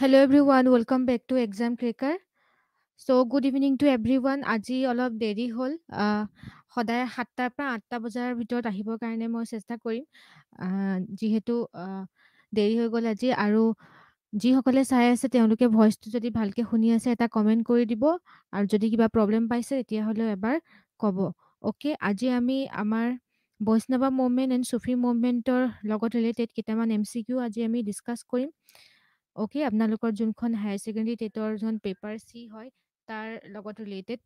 Hello' every one welcome back to exam cracker so' good evening to every one আজি অলপ দেৰি হ'ল সদায় সাতটাৰ পৰা আঠটা বজাৰ ভিতৰত আহিবৰ কাৰণে মই চেষ্টা কৰিম যিহেতু দেৰি হৈ গ'ল আজি আৰু যিসকলে চাই আছে তেওঁলোকে ভইচটো যদি ভালকৈ শুনি আছে এটা কমেণ্ট কৰি দিব আৰু যদি কিবা প্ৰব্লেম পাইছে তেতিয়াহ'লে এবাৰ ক'ব অ'কে আজি আমি আমাৰ বৈষ্ণৱা মুভমেণ্ট এণ্ড চুফি মুভমেণ্টৰ লগত ৰিলেটেড কেইটামান এম চি কিউ আজি আমি ডিছকাছ কৰিম অ'কে আপোনালোকৰ যোনখন হায়াৰ ছেকেণ্ডেৰী টেটৰ যোন পেপাৰ চি হয় তাৰ লগত ৰিলেটেড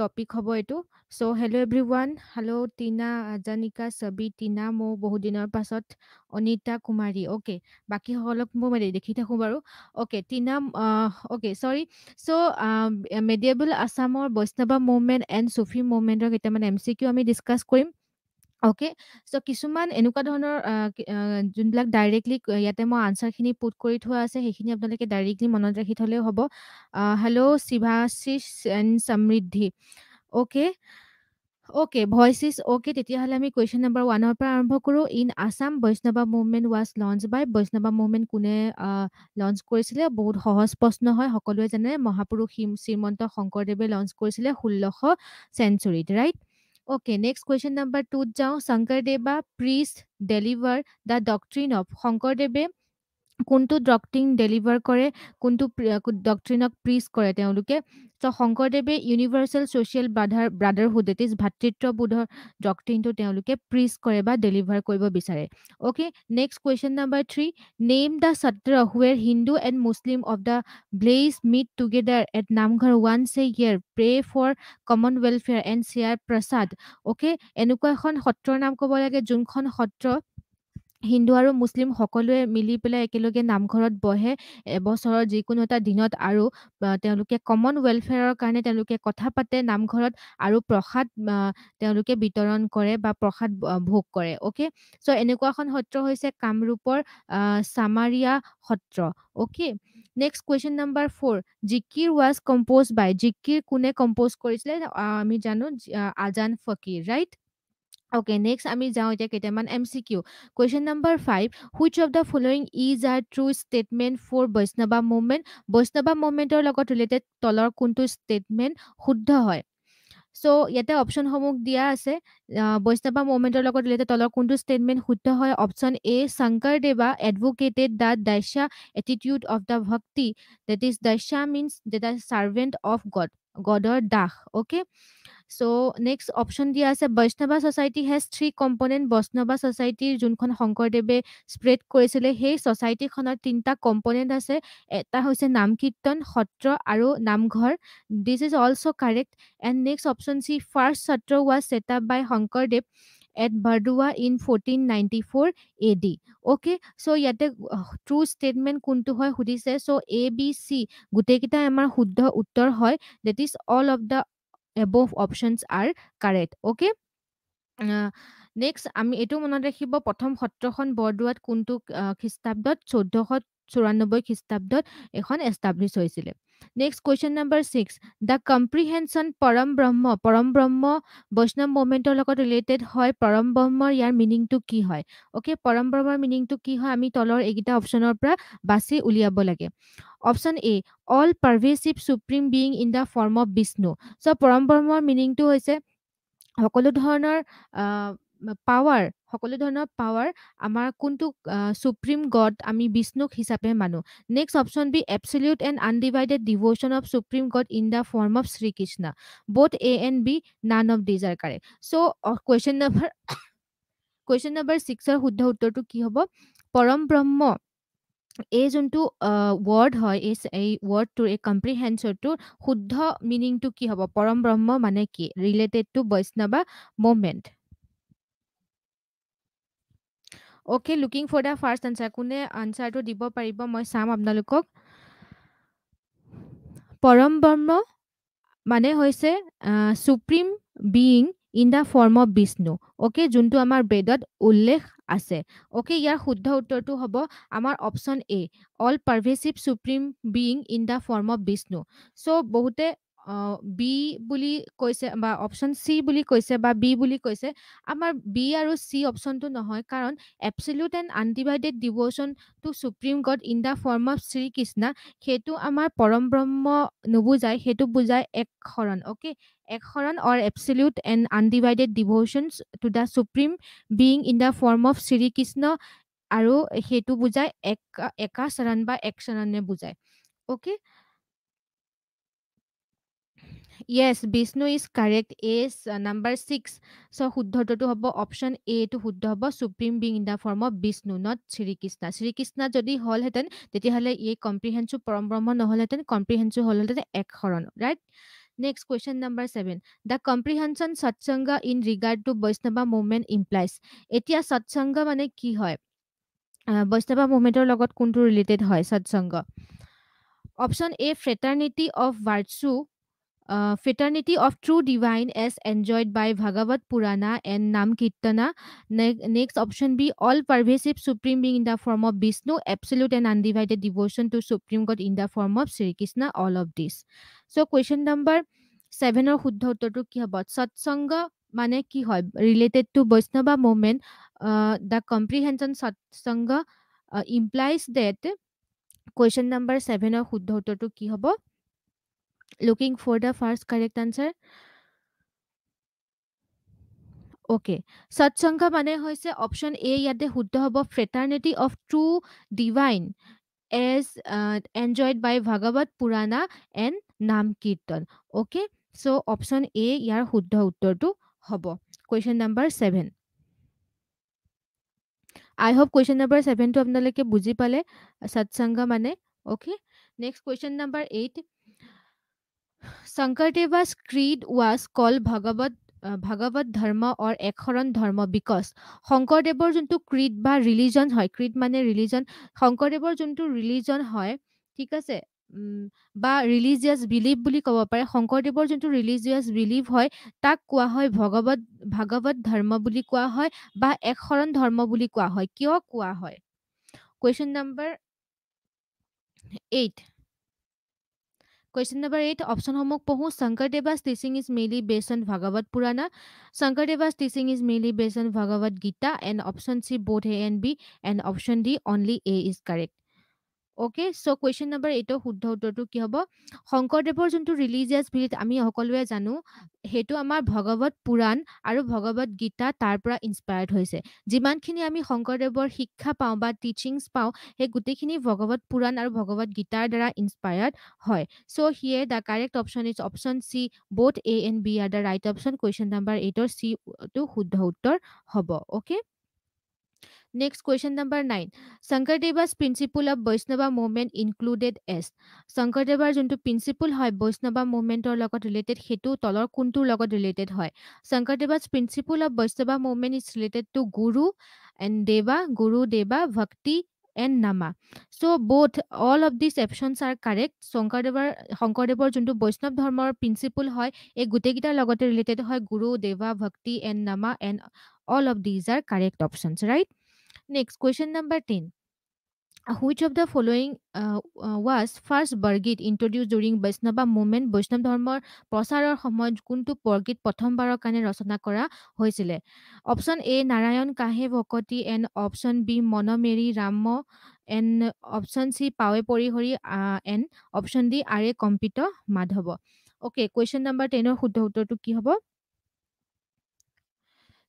টপিক হ'ব এইটো so' hello' every one hello' Tina আজানিকা ছবি টিনা মোৰ বহুত দিনৰ পাছত অনিতা কুমাৰী অ'কে বাকীসকলক মই মেডি দেখি থাকোঁ বাৰু অ'কে টিনা অ'কে চৰি ছ' মেডিয়েবল আছামৰ বৈষ্ণৱা মুভমেণ্ট এণ্ড চুফি মুভমেণ্টৰ কেইটামান এম চি কিউ আমি ডিছকাছ কৰিম অ'কে চ' কিছুমান এনেকুৱা ধৰণৰ যোনবিলাক ডাইৰেক্টলি ইয়াতে মই আনচাৰখিনি পুট কৰি থোৱা আছে সেইখিনি আপোনালোকে ডাইৰেক্টলি মনত ৰাখি থ'লেও হ'ব hello' Shivashish and Samriddhi okay okay voice is okay তেতিয়াহ'লে আমি কুৱেশ্যন নম্বৰ ওৱানৰ পৰা আৰম্ভ কৰোঁ in Assam Vaishnava movement was launch by Vaishnava movement কোনে লঞ্চ কৰিছিলে বহুত সহজ প্ৰশ্ন হয় সকলোৱে জানে মহাপুৰুষ শ্ৰীমন্ত শংকৰদেৱে লঞ্চ কৰিছিলে ষোল্লশ চেঞ্চুৰীত right okay next question number टूत जाऊं Shankardeva preach deliver the doctrine of Shankardeva কোনটো ডক্টিং ডেলিভাৰ কৰে কোনটো ডক্টিনক প্ৰিজ কৰে তেওঁলোকে চ শংকৰদেৱে universal social brother brotherhood it is ভাতৃত্ববোধৰ ডক্টিনটো তেওঁলোকে প্ৰিজ কৰে বা ডেলিভাৰ কৰিব বিচাৰে okay next question number three name the Satra where Hindu and Muslim of the place meet together at Namghar once a year pray' for common welfare and share prasad okay এনেকুৱা এখন সত্ৰৰ নাম ক'ব লাগে যোনখন সত্ৰ হিন্দু আৰু মুছলিম সকলোৱে মিলি পেলাই একেলগে নামঘৰত বহে এবছৰৰ যিকোনো এটা দিনত আৰু তেওঁলোকে কমন ৱেলফেয়াৰৰ কাৰণে তেওঁলোকে কথা পাতে নামঘৰত আৰু প্ৰসাদ তেওঁলোকে বিতৰণ কৰে বা প্ৰসাদ ভোগ কৰে অ'কে চ' এনেকুৱা এখন সত্ৰ হৈছে কামৰূপৰ Chamaria Satra okay next question number four Zikir was compose by Zikir কোনে কম্প'জ কৰিছিলে আমি জানো Azan Fakir right okay next আমি যাওঁ এতিয়া কেইটামান M C Q question number five which of the following is are true statement for Vaishnava movement Vaishnava মুভমেণ্টৰ লগত ৰিলেটেড তলৰ কোনটো ষ্টেটমেণ্ট শুদ্ধ হয় চ' ইয়াতে অপশ্যনসমূহ দিয়া আছে বৈষ্ণৱা মুভমেণ্টৰ লগত ৰিলেটেড তলৰ কোনটো ষ্টেটমেণ্ট শুদ্ধ হয় option A Shankardeva advocated the dasya attitude of the bhakti that is dasya means that are servant of God গডৰ দাস অ'কে চ' নেক্সট অপশ্যন দিয়া আছে Vaishnava society has three component Vaishnava ছচাইটিৰ যোনখন শংকৰদেৱে স্প্ৰেড কৰিছিলে সেই ছচাইটিখনৰ তিনিটা কম্পনেণ্ট আছে এটা হৈছে নাম কীৰ্তন সত্ৰ আৰু Namghar this is also' correct and next option C first satra was set up by Shankardev at Bardowa in fourteen ninety four A D okay so' ইয়াতে ট্ৰু ষ্টেটমেণ্ট কোনটো হয় সুধিছে চ' এ বি চি গোটেইকেইটাই আমাৰ শুদ্ধ উত্তৰ হয় that is all of the above options are correct okay next আমি এইটো মনত ৰাখিব প্ৰথম সত্ৰখন বৰদোৱাত কোনটো খ্ৰীষ্টাব্দত চৈধ্যশ চৌৰান্নব্বৈ খ্ৰীষ্টাব্দত এখন এষ্টাব্লিছ হৈছিলে next question number six the comprehension Param Brahma পৰম ব্ৰহ্ম বৈষ্ণৱ মুভমেণ্টৰ লগত ৰিলেটেড হয় পৰম ব্ৰহ্মৰ ইয়াৰ মিনিংটো কি হয় অ'কে পৰম ব্ৰহ্মৰ মিনিংটো কি হয় আমি তলৰ এইকেইটা অপশ্যনৰ পৰা বাছি উলিয়াব লাগে option A all pervasive supreme being in the form of Vishnu so' Param ব্ৰহ্মৰ মিনিংটো হৈছে সকলো ধৰণৰ পাৱাৰ সকলো ধৰণৰ পাৱাৰ আমাৰ কোনটো চুপ্ৰিম গড আমি বিষ্ণুক হিচাপে মানো next option B absolute and undivided devotion of supreme God in the form of Srikrishna both A and B none of these are correct so' question number question number ছিক্সৰ শুদ্ধ উত্তৰটো কি হ'ব পৰম ব্ৰহ্ম এই যোনটো ৱৰ্ড হয় এই এই ৱৰ্ডটোৰ এই কম্প্ৰিহেঞ্চৰটোৰ শুদ্ধ মিনিংটো কি হ'ব পৰম ব্ৰহ্ম মানে কি related to Vaishnava movement okay looking for the first answer কোনে আনচাৰটো দিব পাৰিব মই চাম আপোনালোকক পৰম ব্ৰহ্ম মানে হৈছে supreme being in the form of Vishnu okay যোনটো আমাৰ বেদত উল্লেখ আছে অ'কে ইয়াৰ শুদ্ধ উত্তৰটো হ'ব আমাৰ option A all pervasive supreme being in the form of Vishnu so' বহুতে বি বুলি কৈছে বা অপশ্যন চি বুলি কৈছে বা বি বুলি কৈছে আমাৰ বি আৰু চি অপশ্যনটো নহয় কাৰণ absolute and undivided devotion to supreme God in the form of Shri Krishna সেইটো আমাৰ পৰম ব্ৰহ্ম নুবুজাই সেইটো বুজাই এক শৰণ okay Ek Sharan or absolute and undivided devotion to the supreme being in the form of Srikrishna আৰু সেইটো বুজাই এক একা চৰণ বা এক চৰণে বুজায় okay yes Vishnu is correct is number six so' শুদ্ধটো হ'ব অপশ্যন এটো শুদ্ধ হ'ব supreme being in the form of Vishnu not Srikrishna Srikrishna যদি হ'লহেঁতেন তেতিয়াহ'লে ই কম্প্ৰিহেঞ্চিভ পৰম ব্ৰহ্ম নহ'লহেঁতেন কম্প্ৰিহেঞ্চিভ হ'লহেঁতেন Ek Sharan right next question number seven the comprehension Satsanga in regard to Vaishnava movement implies এতিয়া সৎসংগ মানে কি হয় বৈষ্ণৱা মুভমেণ্টৰ লগত কোনটো ৰিলেটেড হয় Satsanga option A fraternity of virtue uh, fraternity of true divine as enjoyed by Bhagavad Purana and Nam Kirtana. Ne- next option B, all pervasive supreme being in the form of Vishnu, absolute and undivided devotion to Supreme God in the form of Sri Krishna, all of this. So question number seven or Huddha Uttar about Satsanga মানে কি হয় related to Vaishnava movement the comprehension Satsanga implies that question number ছেভেনৰ শুদ্ধ উত্তৰটো কি হ'ব looking for the first correct answer okay Satsanga मानने option A इतने शुद्ध हम fraternity of true divine as enjoyed by Bhagavat Purana and नाम कीर्तन ओके सो अपन ए यार शुद्ध उत्तर तो हम question number seven I hope question number seven तो अपना बुझी पाले सत्संग मानने okay next question number eight Shankardeva's creed was call Bhagavat Bhagavat Dharma or একশৰণ ধৰ্ম বিকশ শংকৰদেৱৰ যোনটো ক্ৰীড বা ৰিলিজন হয় ক্ৰীড মানে ৰিলিজন শংকৰদেৱৰ যোনটো ৰিলিজন হয় ঠিক আছে বা ৰিলিজিয়াছ বিলিভ বুলি ক'ব পাৰে শংকৰদেৱৰ যোনটো ৰিলিজিয়াছ বিলিভ হয় তাক কোৱা হয় ভগৱত ভাগৱত ধৰ্ম বুলি কোৱা হয় বা একশৰণ ধৰ্ম বুলি কোৱা হয় কিয় কোৱা হয় question number eight question number eight ऑप्शनসমূह পঢ়ো Shankardeva's teaching is mainly based on Bhagavata Purana Shankardeva's teaching is mainly based on Bhagavata Gita and option C both A and B and option D only A is correct okay so' question number এইটৰ শুদ্ধ উত্তৰটো কি হ'ব শংকৰদেৱৰ যোনটো religious বিলিট আমি সকলোৱে জানো সেইটো আমাৰ ভগৱত পুৰাণ আৰু ভগৱত গীতা তাৰ পৰা ইনস্পায়াৰ্ড হৈছে যিমানখিনি আমি শংকৰদেৱৰ শিক্ষা পাওঁ বা টিচিংছ পাওঁ সেই গোটেইখিনি ভগৱত পুৰাণ আৰু ভগৱত গীতাৰ দ্বাৰা ইনস্পায়াৰ্ড হয় so' here the correct option is option C both A and B are the right option question number এইটৰ চিটো শুদ্ধ উত্তৰ হ'ব okay Next question number nine. Sankardeva's principle of Boisnava movement included S. Sankardeva's principle hoy Boisnava movement or logot related hetu tolor kuntu logot related hoy. Sankardeva's principle of Boisnava movement is related to Guru and Deva, Guru Deva, Bhakti and Nama. So both all of these options are correct. Sankardeva, Hongkardeva juntu Boisnava dharma principle hoy a e gutegita logot related hoy Guru, Deva, Bhakti and Nama and all of these are correct options, right? Next question number 10. Which of the following uh, uh, was first Burgit introduced during Vaishnava movement? Vaishnava Dharma, Prasar or Homaj Kuntu Burgit, Pothambara Kane Rasanakora, Hoisile. Option A, Narayan Kahe Vokoti, and Option B, Monomeri Ramo, and Option C, Pawe Porihori, uh, and Option D, Are Compito Madhava. Okay, question number 10 or Hudhoto to Kihobo.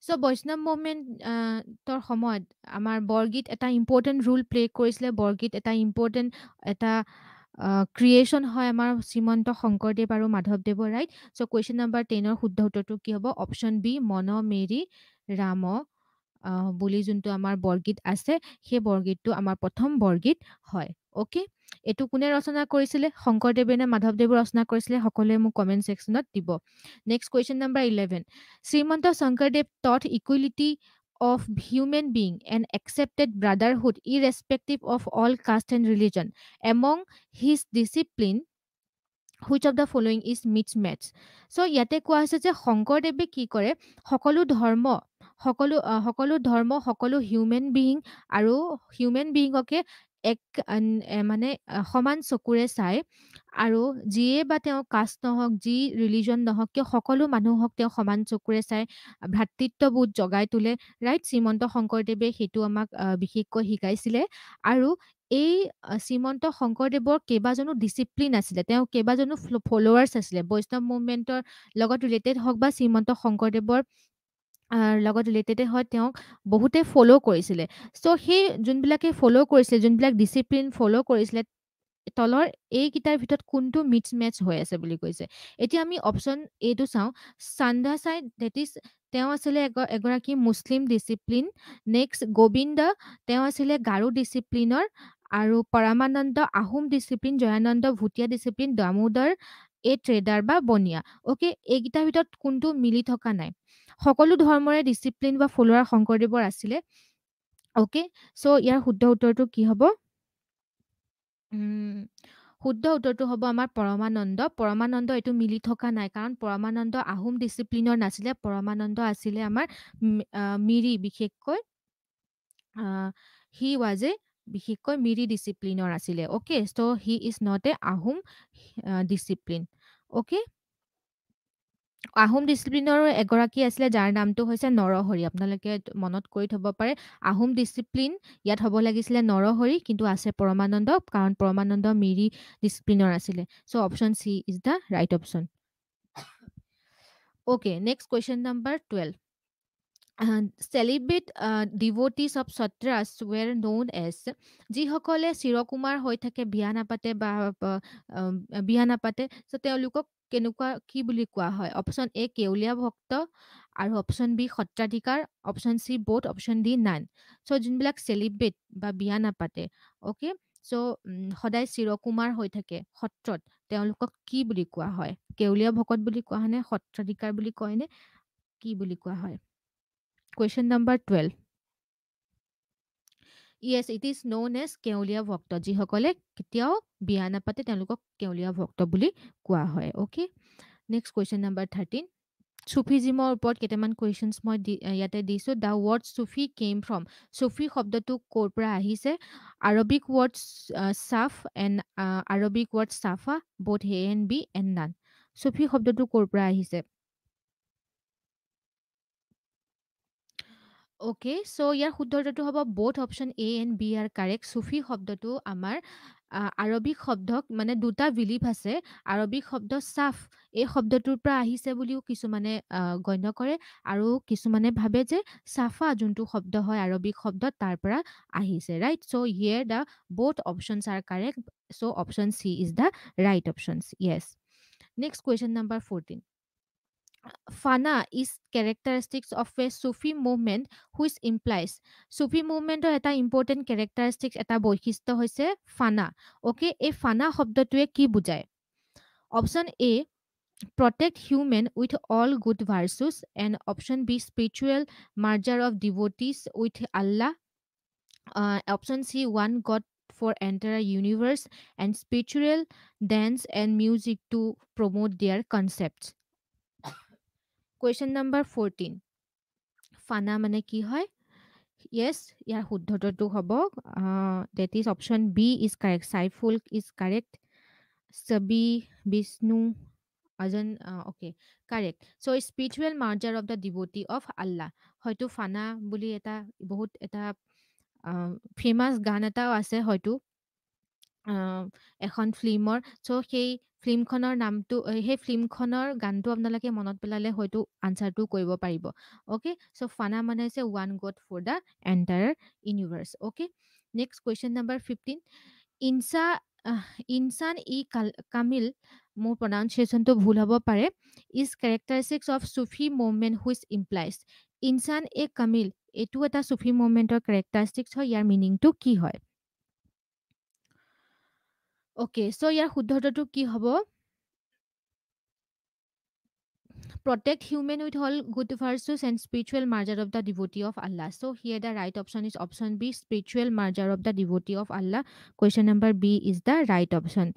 So' Vaishnava মুভমেণ্টৰ সময়ত আমাৰ বৰগীত এটা important roll play কৰিছিলে বৰগীত এটা important এটা creation হয় আমাৰ শ্ৰীমন্ত শংকৰদেৱ আৰু মাধৱদেৱৰ ৰাইট চ' কুৱেশ্যন নাম্বাৰ টেনৰ শুদ্ধ উত্তৰটো কি হ'ব অপশ্যন বি মন মেৰি ৰাম বুলি যোনটো আমাৰ বৰগীত আছে সেই বৰগীতটো আমাৰ প্ৰথম বৰগীত হয় অ'কে এইটো কোনে ৰচনা কৰিছিলে শংকৰদেৱে নে মাধৱদেৱে ৰচনা কৰিছিলে সকলোৱে মোক কমেণ্ট ছেকশ্যনত দিব next question number eleven Srimanta Shankardev taught equality of human being and accepted brotherhood irrespective of all caste and religion among his disciple which of the following is meets mates so' ইয়াতে কোৱা হৈছে যে শংকৰদেৱে কি কৰে সকলো ধৰ্ম সকলো সকলো ধৰ্ম সকলো হিউমেন বিয়িং আৰু হিউমেন বিয়িঙকে এক মানে সমান চকুৰে চাই আৰু যিয়ে বা তেওঁ কাষ্ট নহওক যি ৰিলিজন নহওক কিয় সকলো মানুহক তেওঁ সমান চকুৰে চায় ভ্ৰাতৃত্ববোধ জগাই তোলে ৰাইট শ্ৰীমন্ত শংকৰদেৱে সেইটো আমাক বিশেষকৈ শিকাইছিলে আৰু এই শ্ৰীমন্ত শংকৰদেৱৰ কেইবাজনো ডিচিপ্লিন আছিলে তেওঁ কেইবাজনো ফ'লোৱাৰ্ছ আছিলে বৈষ্ণৱ মুভমেণ্টৰ লগত ৰিলেটেড হওক বা শ্ৰীমন্ত শংকৰদেৱৰ লগত ৰিলেটেডে হয় তেওঁক বহুতে ফ'ল' কৰিছিলে চ' সেই যোনবিলাকে ফ'ল' কৰিছিলে যোনবিলাক ডিচিপ্লিন ফ'ল' কৰিছিলে তলৰ এইকেইটাৰ ভিতৰত কোনটো মিক্স মেটছ হৈ আছে বুলি কৈছে এতিয়া আমি অপশ্যন এইটো চাওঁ চান্দা চাই ডেট ইজ তেওঁ আছিলে এগৰাকী মুছলিম ডিচিপ্লিন নেক্সট গোবিন্দ তেওঁ আছিলে গাৰু ডিচিপ্লিনৰ আৰু পৰমানন্দ আহোম ডিচিপ্লিন জয়ানন্দ ভুটীয়া ডিচিপ্লিন দামোদৰ এই ট্ৰেডাৰ বা বনিয়া অ'কে এইকেইটাৰ ভিতৰত কোনটো মিলি থকা নাই সকলো ধৰ্মৰে ডিচিপ্লিন বা ফলোৱাৰ শংকৰদেৱৰ আছিলে অ'কে চ' ইয়াৰ শুদ্ধ উত্তৰটো কি হ'ব শুদ্ধ উত্তৰটো হ'ব আমাৰ পৰমানন্দ পৰমানন্দ এইটো মিলি থকা নাই কাৰণ পৰমানন্দ আহোম ডিচিপ্লিনৰ নাছিলে পৰমানন্দ আছিলে আমাৰ মিৰি বিশেষকৈ হি ৱাজ এ বিশেষকৈ মিৰি ডিচিপ্লিনৰ আছিলে okay so' he is not a Ahom disciple okay Ahom ডিচিপ্লিনৰ এগৰাকী আছিলে যাৰ নামটো হৈছে নৰহৰি আপোনালোকে মনত কৰি থ'ব পাৰে আহোম ডিচিপ্লিন ইয়াত হ'ব লাগিছিলে নৰহৰি কিন্তু আছে পৰমানন্দ কাৰণ পৰমানন্দ মিৰি ডিচিপ্লিনৰ আছিলে so' option C is the right option okay next question number twelve celibate devotees of satras were known as যিসকলে চিৰকুমাৰ হৈ থাকে বিয়া নাপাতে বা বিয়া নাপাতে চ' তেওঁলোকক কেনেকুৱা কি বুলি কোৱা হয় অপশ্যন এ কেউলীয়া ভক্ত আৰু option B Satradhikar option C both option D none so' যোনবিলাক চেলিব্ৰেট বা বিয়া নাপাতে অ'কে চ' সদায় চিৰকুমাৰ হৈ থাকে সত্ৰত তেওঁলোকক কি বুলি কোৱা হয় কেউলীয়া ভকত বুলি কোৱা হয়নে সত্ৰাধিকাৰ বুলি কয়নে কি বুলি কোৱা হয় question number 12 yes it is known as Kevaliya Bhakta যিসকলে কেতিয়াও বিয়া নাপাতে তেওঁলোকক কেউলীয়া ভক্ত বুলি কোৱা হয় okay next question number thirteen চুফিজিমৰ ওপৰত কেইটামান কুৱেশ্যনছ মই দি ইয়াতে দিছোঁ the word Sufi came from Sufi শব্দটো ক'ৰ পৰা আহিছে Arabic word saf and Arabic word safa but হে and B and none Sufi শব্দটো ক'ৰ পৰা আহিছে অ'কে চ' ইয়াৰ শুদ্ধটো হ'ব both option A and B are correct Sufi শব্দটো আমাৰ আৰবিক শব্দক মানে দুটা বিলিভ আছে আৰবিক শব্দ চাফ এই শব্দটোৰ পৰা আহিছে বুলিও কিছুমানে গণ্য কৰে আৰু কিছুমানে ভাবে যে চাফা যোনটো শব্দ হয় আৰবিক শব্দ তাৰ পৰা আহিছে right so' here the both options are correct so' option C is the right options yes next question number fourteen fana is characteristics of a Sufi movement which implies Sufi মুভমেণ্টৰ এটা important characteristics এটা বৈশিষ্ট্য হৈছে ফানা okay এই ফানা শব্দটোৱে কি বুজায় option A protect human with all good virtues and option B spiritual merger of devotees with Allah option C one God for entire universe and spiritual dance and music to promote their concepts question number fourteen fana মানে কি হয় yes ইয়াৰ শুদ্ধটো হ'ব that is option B is correct চাইফুল is correct Chhabi Vishnu Azan okay correct so' spiritual merger of the ডিভটি of Allah হয়তো fana বুলি এটা বহুত এটা ফেমাছ গান এটাও আছে হয়তো এখন ফিল্মৰ চ' সেই ফিল্মখনৰ নামটো সেই ফিল্মখনৰ গানটো আপোনালোকে মনত পেলালে হয়তো আনচাৰটো কৰিব পাৰিব অ'কে চ' ফানা মানে হৈছে one God for the entire universe okay next question number fifteen insa insan e kal kamil মোৰ প্ৰনাউনচিয়েশ্যনটো ভুল হ'ব পাৰে is characteristics of Sufi movement which implies insan e kamil এইটো এটা চুফি মুভমেণ্টৰ কেৰেক্টাৰিষ্টিক্স হয় ইয়াৰ মিনিংটো কি হয় অ'কে চ' ইয়াৰ শুদ্ধ কি হ'ব protect human with all good virtues and spiritual merger of the ডিভটি of Allah so' here the right option is option B spiritual merger of the ডিভটি of Allah question number B is the right option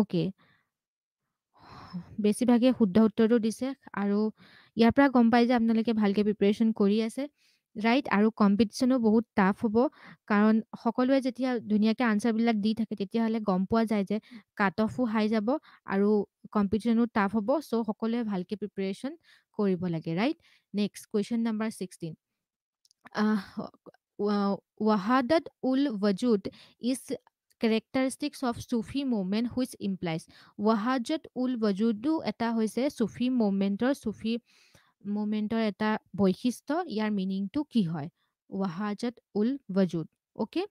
okay বেছিভাগে শুদ্ধ উত্তৰটো দিছে আৰু ইয়াৰ পৰা গম পাই যে আপোনালোকে ভালকৈ প্ৰিপেৰেশ্যন কৰি আছে ৰাইট আৰু কম্পিটিশ্যনো বহুত টাফ হ'ব কাৰণ সকলোৱে যেতিয়া ধুনীয়াকৈ আনচাৰবিলাক দি থাকে তেতিয়াহ'লে গম পোৱা যায় যে কাট অফো হাই যাব আৰু কম্পিটিশ্যনো টাফ হ'ব চ' সকলোৱে ভালকৈ প্ৰিপেৰেশ্যন কৰিব লাগে right next question number sixteen wahdat ul wujud is characteristics of Sufi movement which implies ৱাহাজত উল ৱজুদো এটা হৈছে চুফি মুভমেণ্টৰ চুফি মুভমেণ্টৰ এটা বৈশিষ্ট্য ইয়াৰ মিনিংটো কি হয় ৱাহাজত ul wujud okay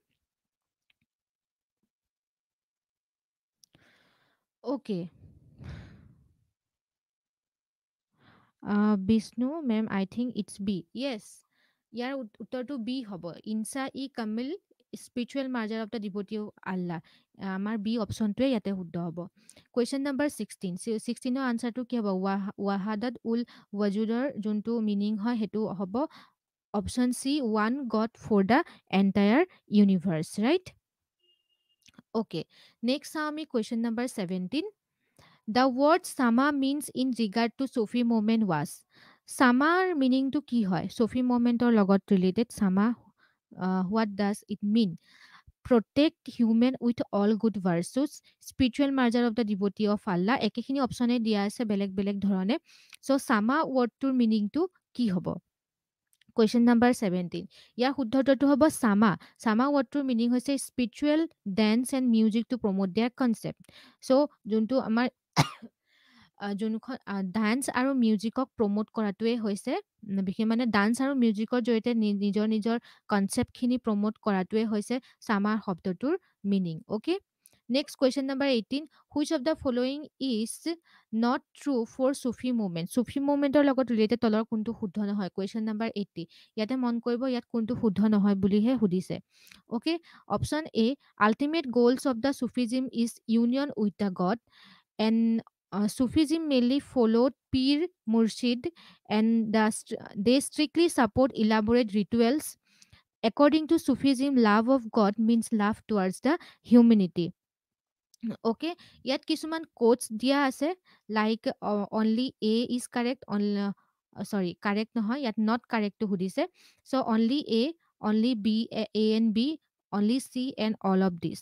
okay Vishnu ma'am I think it's B yes ইয়াৰ উত্তৰটো বি হ'ব insa e kamil spiritual merger of the devotee Allah আমাৰ বি অপশ্যনটোৱে ইয়াতে শুদ্ধ হ'ব কুৱেশ্যন নম্বৰ ছিক্সটিন ছিক্সটিনৰ আনচাৰটো কি হ'ব ৱাহ ৱাহাদত উল ৱাজুদৰ যোনটো মিনিং হয় সেইটো হ'ব option C one God for the entire universe right okay next চাওঁ আমি question number seventeen the word চামা means in regard to Sufi movement was চামাৰ মিনিংটো কি হয় চফি মুমেণ্টৰ লগত ৰিলেটেড চামা uh, what does it mean protect human with all good virtues spiritual merger of the ডিভটি of Allah একেখিনি অপশ্যনে দিয়া আছে বেলেগ বেলেগ ধৰণে চ' চামা ৱৰ্ডটোৰ মিনিংটো কি হ'ব কুৱেশ্যন নাম্বাৰ ছেভেণ্টিন ইয়াৰ শুদ্ধ উত্তৰটো হ'ব চামা চামা ৱৰ্ডটোৰ মিনিং হৈছে spiritual dance and music to promote দিয়াৰ কনচেপ্ট চ' যোনটো আমাৰ যোনখন ডান্স আৰু মিউজিকক প্ৰমোট কৰাটোৱেই হৈছে বিশেষ মানে ডান্স আৰু মিউজিকৰ জৰিয়তে নিজৰ নিজৰ কনচেপ্টখিনি প্ৰমোট কৰাটোৱে হৈছে চামাৰ শব্দটোৰ meaning okay next question number eighteen which of the following is not true for Sufi movement Sufi মুভমেণ্টৰ লগত ৰিলেটেড তলৰ কোনটো শুদ্ধ নহয় কুৱেশ্যন নাম্বাৰ এইটটি ইয়াতে মন কৰিব ইয়াত কোনটো শুদ্ধ নহয় বুলিহে সুধিছে okay option A ultimate goals of the Sufism is union with the God and uh, Sufism mainly followed Pir Murshid and the, they strictly support elaborate rituals. According to Sufism, love of God means love towards the humanity. Okay ইয়াত কিছুমান quotes দিয়া আছে like only A is correct only sorry correct নহয় ইয়াত not কাৰেক্টটো সুধিছে so' only A only B A and B only C and all of this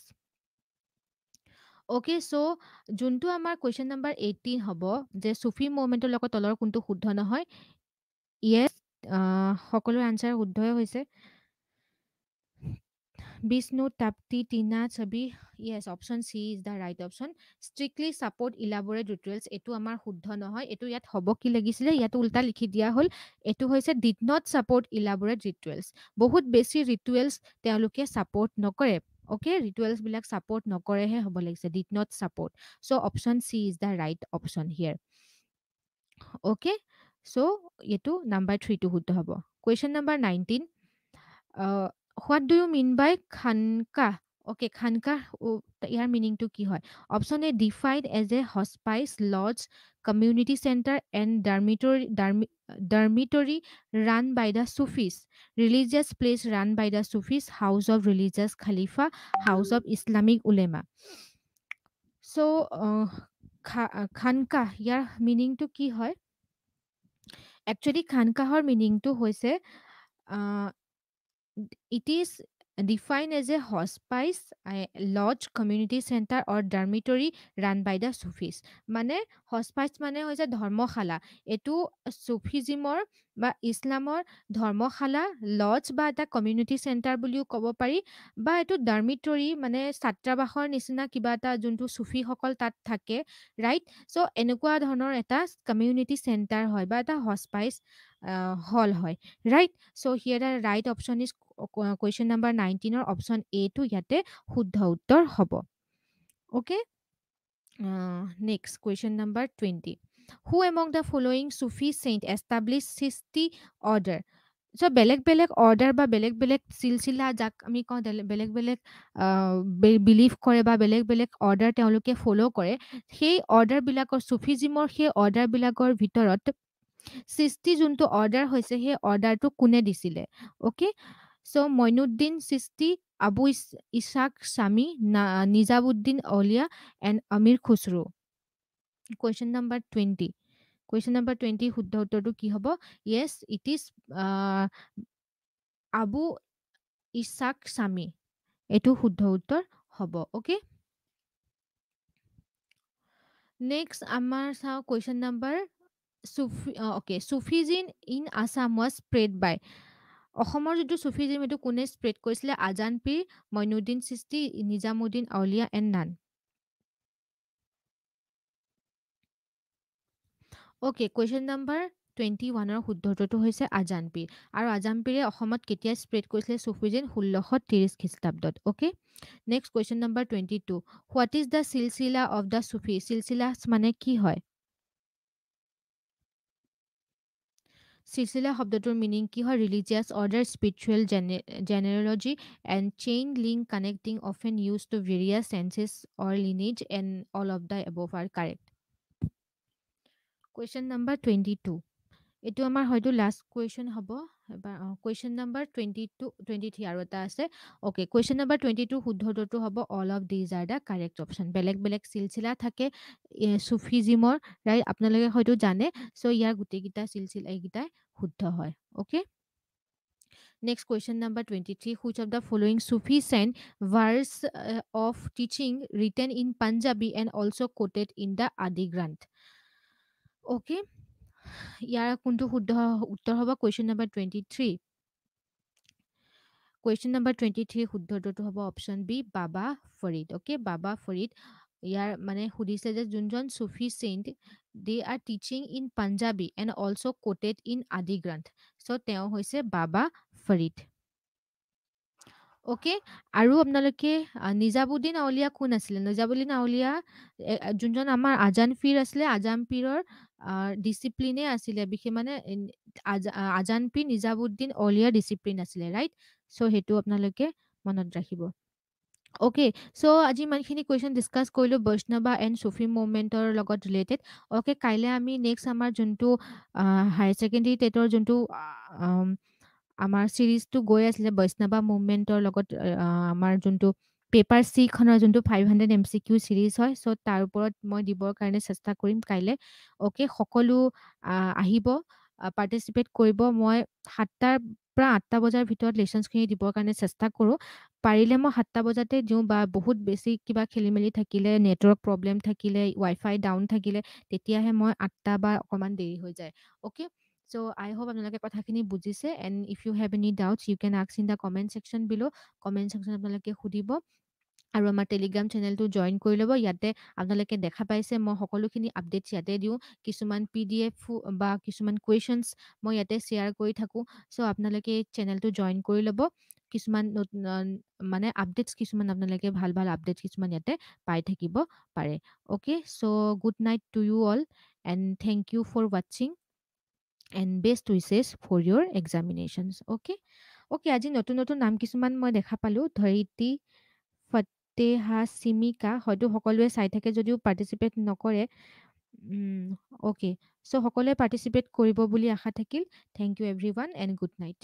okay so' যোনটো আমাৰ কুৱেশ্যন নাম্বাৰ এইটিন হ'ব যে চুফি মুভমেণ্টৰ লগত তলৰ কোনটো শুদ্ধ নহয় ইয়েছ সকলোৰে আনচাৰ শুদ্ধই হৈছে বিষ্ণু তাপ্তি টিনা ছবি yes option C is the right option strictly support elaborate details এইটো আমাৰ শুদ্ধ নহয় এইটো ইয়াত হ'ব কি লাগিছিলে ইয়াতো ওল্টা লিখি দিয়া হ'ল এইটো হৈছে did not support elaborate rituals বহুত বেছি ৰিটুৱেলছ তেওঁলোকে ছাপৰ্ট নকৰে অ'কে ৰিটুৱেলছবিলাক ছাপৰ্ট নকৰেহে হ'ব লাগিছে did not support so' option C is the right option here okay so' এইটো নাম্বাৰ থ্ৰীটো শুদ্ধ হ'ব question number nineteen what do you mean by খানকাহ অ'কে খানকাহ ইয়াৰ মিনিংটো কি হয় option A defined as a hospice lodge community centre and dormitory dormitory run by the Sufis religious place run by the Sufis house of religious খালিফা house of Islamic উলেমা so' খানকাহ ইয়াৰ মিনিংটো কি হয় একচুৱেলি খানকাহৰ মিনিংটো হৈছে it is defined as a hospice, a lodge, community center, or dormitory run by the Sufis. Mane hospice mane hoise dharmakhala. Etu Sufism or বা ইছলামৰ ধৰ্মশালা লজ বা এটা কমিউনিটি চেণ্টাৰ বুলিও ক'ব পাৰি বা এইটো ডাৰ্মিটৰী মানে ছাত্ৰাবাসৰ নিচিনা কিবা এটা যোনটো চুফীসকল তাত থাকে ৰাইট চ' এনেকুৱা ধৰণৰ এটা কমিউনিটি চেণ্টাৰ হয় বা এটা হস্পাইচ হল হয় ৰাইট চ' এটা right option is question number নাইনটিনৰ অপশ্যন এটো ইয়াতে শুদ্ধ উত্তৰ হ'ব okay next question number twenty who among the following Sufi saint establish Chishti order so' বেলেগ বেলেগ অৰ্ডাৰ বা বেলেগ বেলেগ চিলচিলা যাক আমি কওঁ বেলেগ বেলেগ বিলিভ কৰে বা বেলেগ বেলেগ অৰ্ডাৰ তেওঁলোকে ফ'ল' কৰে সেই অৰ্ডাৰবিলাকৰ চুফিজিমৰ সেই অৰ্ডাৰবিলাকৰ ভিতৰত সৃষ্টি যোনটো অৰ্ডাৰ হৈছে সেই অৰ্ডাৰটো কোনে দিছিলে অ'কে চ' মইনুদ্দিন সৃষ্টি Abu Ishaq Shami Nizamuddin Auliya and Amir Khusrau question number twenty question number twenty শুদ্ধ উত্তৰটো কি হ'ব yes it is Abu Ishaq Shami এইটো শুদ্ধ উত্তৰ হ'ব অ'কে নেক্সট আমাৰ চাওঁ question number Sufi okay Sufism in Assam was spread by অসমৰ যিটো চুফিজিম সেইটো কোনে স্প্ৰেড কৰিছিলে Azan Pir Moinuddin Chishti Nizamuddin Auliya and none okay question number twenty ওৱানৰ শুদ্ধটোটো হৈছে আজানপীৰ আৰু আজানপীৰে অসমত কেতিয়া স্প্ৰেড কৰিছিলে চুফিজিন ষোল্লশ ত্ৰিছ খ্ৰীষ্টাব্দত okay next question number twenty two what is the চিলচিলা অফ দ্য চুফি চিলচিলাছ মানে কি হয় চিলচিলা শব্দটোৰ মিনিং কি হয় religious order spiritual gene genealogy and chain link connecting often use to various senses or lineage and all of the above are correct question number twenty two এইটো আমাৰ হয়তো লাষ্ট কুৱেশ্যন হ'ব এবাৰ অঁ question number twenty two twenty three আৰু এটা আছে okay question number twenty two শুদ্ধ উত্তৰটো হ'ব all of these are the correct option বেলেগ বেলেগ চিলচিলা থাকে চুফিজিমৰ ৰাইট আপোনালোকে হয়তো জানে চ' ইয়াৰ গোটেইকেইটা চিলচিলা এইকেইটাই শুদ্ধ হয় okay next question number twenty three which of the following Sufi saint verse of teaching written in Punjabi and also' quoted in the Adi Granth okay ইয়াৰ কোনটো শুদ্ধ উত্তৰ হ'ব question number twenty three question number twenty three শুদ্ধটো হ'ব option B বাবা Farid okay বাবা ফৰিদ ইয়াৰ মানে সুধিছে যে যোনজন Sufi saint they are teaching in Punjabi and also' quoted in Adi Granth চ' তেওঁ হৈছে বাবা ফৰিদ অ'কে আৰু আপোনালোকে নিজাবুদ্দিন আৱলীয়া কোন আছিলে নিজাবুদ্দিন আৱলীয়া যোনজন আমাৰ আজান পীৰ আছিলে আজান পীৰৰ ডিচিপ্লিনে আছিলে বিশেষ মানে আজান পি নিজাবুদ্দিন অলিয়া ডিচিপ্লিন আছিলে ৰাইট চ' সেইটো আপোনালোকে মনত ৰাখিব অ'কে চ' আজি ইমানখিনি কুৱেশ্যন ডিছকাছ কৰিলোঁ বৈষ্ণৱা এণ্ড চুফি মুভমেণ্টৰ লগত ৰিলেটেড অ'কে কাইলৈ আমি নেক্সট আমাৰ যোনটো হায়াৰ ছেকেণ্ডেৰী টেটৰ যোনটো আমাৰ ছিৰিজটো গৈ আছিলে বৈষ্ণৱা মুভমেণ্টৰ লগত আমাৰ যোনটো পেপাৰ চিখনৰ যোনটো five hundred M C Q series হয় চ' তাৰ ওপৰত মই দিবৰ কাৰণে চেষ্টা কৰিম কাইলৈ অ'কে সকলো আহিব পাৰ্টিচিপেট কৰিব মই সাতটাৰ পৰা আঠটা বজাৰ ভিতৰত লেচনছখিনি দিবৰ কাৰণে চেষ্টা কৰোঁ পাৰিলে মই সাতটা বজাতে দিওঁ বা বহুত বেছি কিবা খেলি মেলি থাকিলে নেটৱৰ্ক প্ৰব্লেম থাকিলে ৱাইফাই ডাউন থাকিলে তেতিয়াহে মই আঠটা বা অকণমান দেৰি হৈ যায় অ'কে চ' আই হোপ আপোনালোকে কথাখিনি বুজিছে and if you have any doubts you can আক্স in the comment section below comment ছেকশ্যনত আপোনালোকে সুধিব আৰু আমাৰ টেলিগ্ৰাম চেনেলটো জইন কৰি ল'ব ইয়াতে আপোনালোকে দেখা পাইছে মই সকলোখিনি আপডেটছ ইয়াতে দিওঁ কিছুমান পি ডি এফ বা কিছুমান কুৱেশ্যনছ মই ইয়াতে শ্বেয়াৰ কৰি থাকোঁ চ' আপোনালোকে এই চেনেলটো জইন কৰি ল'ব কিছুমান মানে আপডেটছ কিছুমান আপোনালোকে ভাল ভাল আপডেট কিছুমান ইয়াতে পাই থাকিব পাৰে okay so' good night to you all and thank you for ৱাটছিং and best wishes for your examinations okay okay আজি নতুন নতুন নাম কিছুমান মই দেখা পালোঁ ধৰিত্ৰী মাতে হা চিমিকা হয়তো সকলোৱে চাই থাকে যদিও পাৰ্টিচিপেট নকৰে অ'কে চ' সকলোৱে পাৰ্টিচিপেট কৰিব বুলি আশা থাকিল thank you everyone and good night